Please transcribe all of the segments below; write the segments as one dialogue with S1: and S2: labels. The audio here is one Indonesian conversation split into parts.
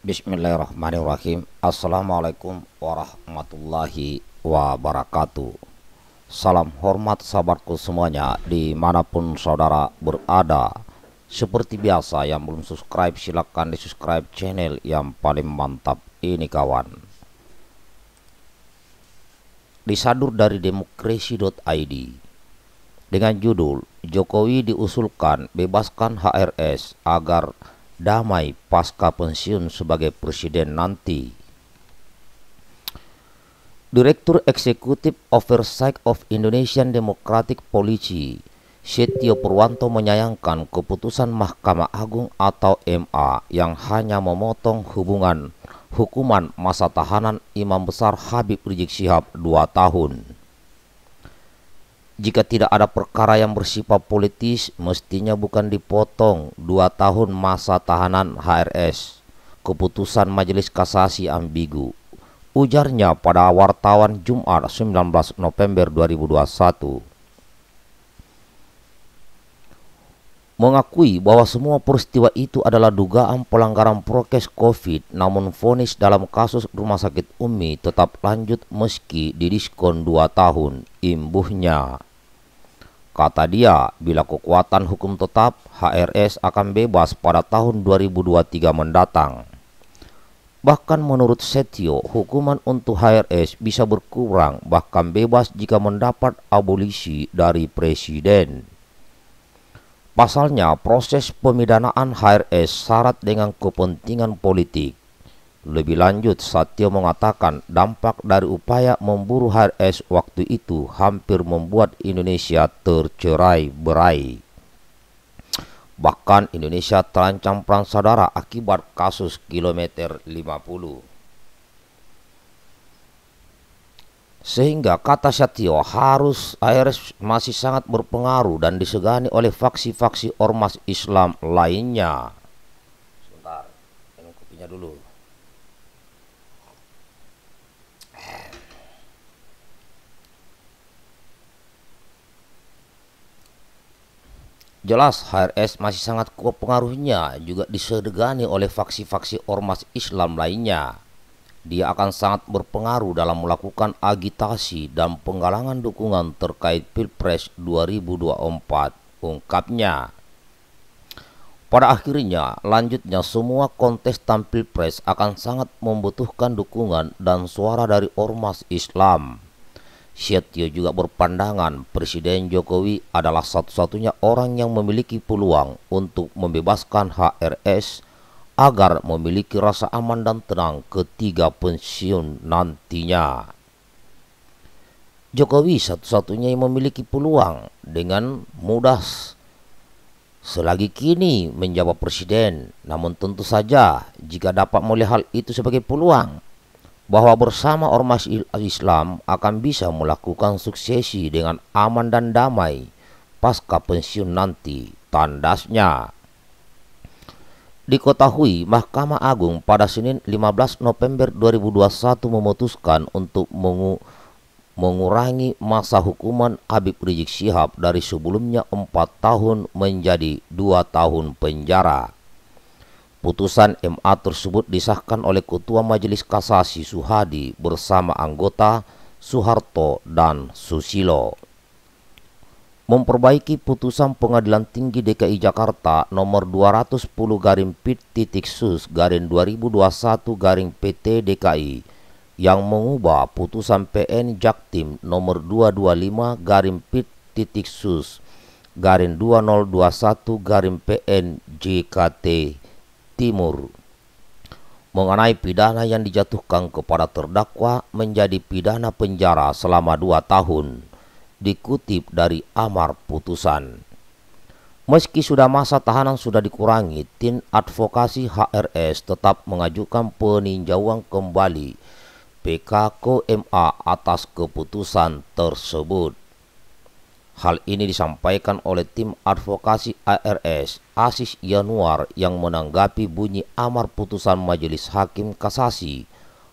S1: Bismillahirrahmanirrahim Assalamualaikum warahmatullahi wabarakatuh Salam hormat sahabatku semuanya dimanapun saudara berada Seperti biasa yang belum subscribe silahkan di subscribe channel yang paling mantap ini kawan Disadur dari demokrasi.id Dengan judul Jokowi diusulkan bebaskan HRS agar damai pasca pensiun sebagai presiden nanti. Direktur Eksekutif Oversight of Indonesian Democratic Policy, Setio Purwanto menyayangkan keputusan Mahkamah Agung atau MA yang hanya memotong hubungan hukuman masa tahanan Imam Besar Habib Rizik Syihab 2 tahun. Jika tidak ada perkara yang bersifat politis, mestinya bukan dipotong dua tahun masa tahanan HRS. Keputusan Majelis Kasasi ambigu. Ujarnya pada wartawan Jumat 19 November 2021. Mengakui bahwa semua peristiwa itu adalah dugaan pelanggaran prokes COVID, namun vonis dalam kasus rumah sakit Umi tetap lanjut meski didiskon dua tahun, imbuhnya. Kata dia, bila kekuatan hukum tetap, HRS akan bebas pada tahun 2023 mendatang. Bahkan menurut Setio, hukuman untuk HRS bisa berkurang bahkan bebas jika mendapat abolisi dari presiden. Pasalnya, proses pemidanaan HRS syarat dengan kepentingan politik. Lebih lanjut, Satyo mengatakan dampak dari upaya memburu HRS waktu itu hampir membuat Indonesia tercerai berai. Bahkan Indonesia terancam perang saudara akibat kasus kilometer 50. Sehingga kata Satyo harus HRS masih sangat berpengaruh dan disegani oleh faksi-faksi ormas Islam lainnya. Sebentar, minum kopinya dulu. Jelas HRS masih sangat kuat pengaruhnya juga disegani oleh faksi-faksi ormas Islam lainnya. Dia akan sangat berpengaruh dalam melakukan agitasi dan penggalangan dukungan terkait Pilpres 2024, ungkapnya. Pada akhirnya, lanjutnya semua kontestan Pilpres akan sangat membutuhkan dukungan dan suara dari ormas Islam. Setio juga berpandangan Presiden Jokowi adalah satu-satunya orang yang memiliki peluang untuk membebaskan HRS agar memiliki rasa aman dan tenang ketiga pensiun nantinya. Jokowi satu-satunya yang memiliki peluang dengan mudah selagi kini menjawab presiden. Namun tentu saja jika dapat melihat hal itu sebagai peluang, bahwa bersama ormas Islam akan bisa melakukan suksesi dengan aman dan damai pasca pensiun nanti tandasnya. Diketahui Mahkamah Agung pada Senin 15 November 2021 memutuskan untuk mengu mengurangi masa hukuman Habib Rizik Syihab dari sebelumnya 4 tahun menjadi 2 tahun penjara. Putusan MA tersebut disahkan oleh Ketua Majelis Kasasi Suhadi bersama anggota Soeharto dan Susilo. Memperbaiki putusan Pengadilan Tinggi DKI Jakarta nomor 210 garing PIT garing 2021 garing PT DKI yang mengubah putusan PN Jaktim nomor 225 garing PIT titik garing 2021 garing PN JKT Timur mengenai pidana yang dijatuhkan kepada terdakwa menjadi pidana penjara selama dua tahun, dikutip dari amar putusan. Meski sudah masa tahanan sudah dikurangi, tim advokasi HRS tetap mengajukan peninjauan kembali PKKMA atas keputusan tersebut. Hal ini disampaikan oleh tim advokasi ARS Asis Yanuar yang menanggapi bunyi amar putusan Majelis Hakim Kasasi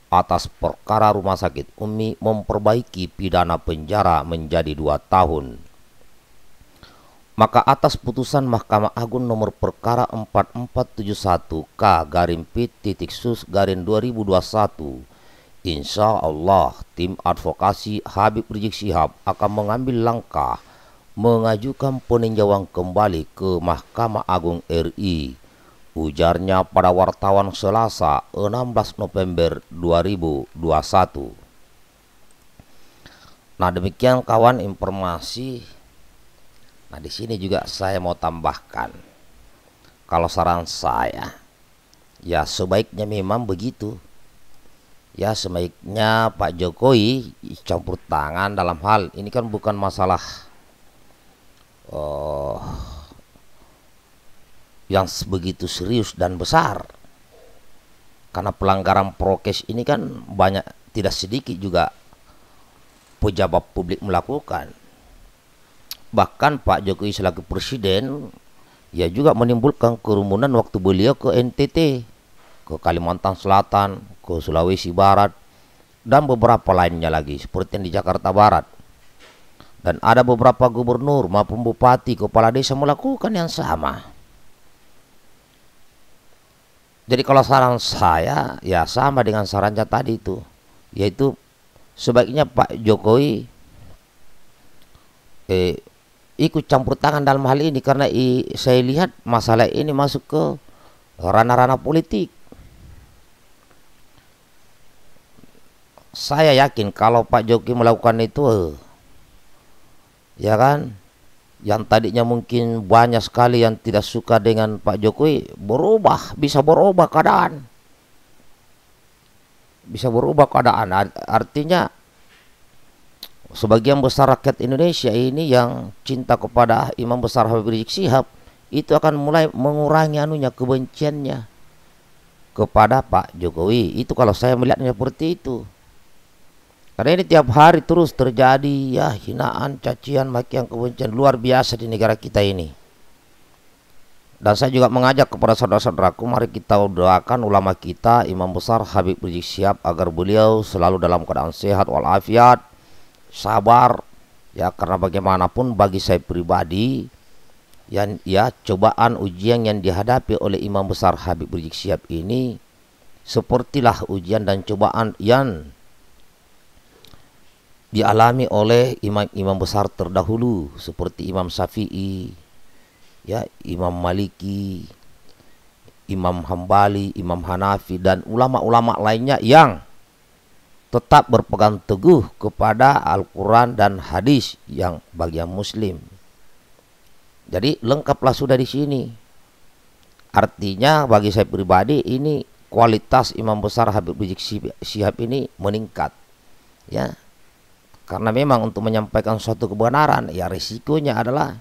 S1: atas perkara Rumah Sakit Umi memperbaiki pidana penjara menjadi dua tahun. Maka atas putusan Mahkamah Agung nomor perkara 4471K garing P titik sus Garin 2021 Insya Allah tim advokasi Habib Rizik Syihab akan mengambil langkah mengajukan peninjauan kembali ke Mahkamah Agung RI. Ujarnya pada wartawan Selasa 16 November 2021. Nah demikian kawan informasi. Nah di sini juga saya mau tambahkan. Kalau saran saya, ya sebaiknya memang begitu. Ya sebaiknya Pak Jokowi campur tangan dalam hal ini kan bukan masalah uh, yang begitu serius dan besar karena pelanggaran prokes ini kan banyak tidak sedikit juga pejabat publik melakukan bahkan Pak Jokowi selaku presiden ya juga menimbulkan kerumunan waktu beliau ke NTT ke Kalimantan Selatan ke Sulawesi Barat dan beberapa lainnya lagi seperti yang di Jakarta Barat dan ada beberapa gubernur maupun bupati kepala desa melakukan yang sama. Jadi kalau saran saya ya sama dengan sarannya tadi itu, yaitu sebaiknya Pak Jokowi eh, ikut campur tangan dalam hal ini karena i, saya lihat masalah ini masuk ke ranah-ranah politik. Saya yakin kalau Pak Jokowi melakukan itu eh, ya kan yang tadinya mungkin banyak sekali yang tidak suka dengan Pak Jokowi berubah bisa berubah keadaan bisa berubah keadaan artinya sebagian besar rakyat Indonesia ini yang cinta kepada Imam Besar Habib Rizik Sihab itu akan mulai mengurangi anunya kebenciannya kepada Pak Jokowi itu kalau saya melihatnya seperti itu karena ini tiap hari terus terjadi ya hinaan, cacian, yang kebencian luar biasa di negara kita ini. Dan saya juga mengajak kepada saudara-saudaraku mari kita doakan ulama kita Imam Besar Habib Rizik Siap agar beliau selalu dalam keadaan sehat walafiat, sabar ya karena bagaimanapun bagi saya pribadi yang ya cobaan ujian yang dihadapi oleh Imam Besar Habib Rizik Siap ini sepertilah ujian dan cobaan yang dialami oleh imam-imam besar terdahulu seperti Imam Syafi'i, ya Imam Maliki, Imam Hambali, Imam Hanafi dan ulama-ulama lainnya yang tetap berpegang teguh kepada Al-Quran dan hadis yang bagian muslim. Jadi lengkaplah sudah di sini. Artinya bagi saya pribadi ini kualitas imam besar Habib Rizik sihab ini meningkat. Ya, karena memang untuk menyampaikan suatu kebenaran ya risikonya adalah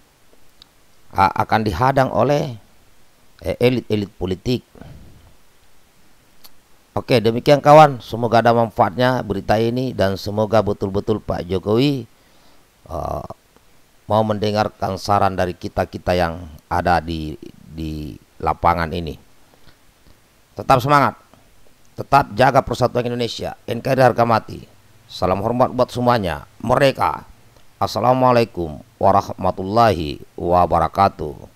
S1: akan dihadang oleh e, elit-elit politik. Oke, demikian kawan, semoga ada manfaatnya berita ini dan semoga betul-betul Pak Jokowi uh, mau mendengarkan saran dari kita-kita yang ada di di lapangan ini. Tetap semangat. Tetap jaga persatuan Indonesia. NKRI harga mati. Salam hormat buat semuanya. Mereka. Assalamualaikum warahmatullahi wabarakatuh.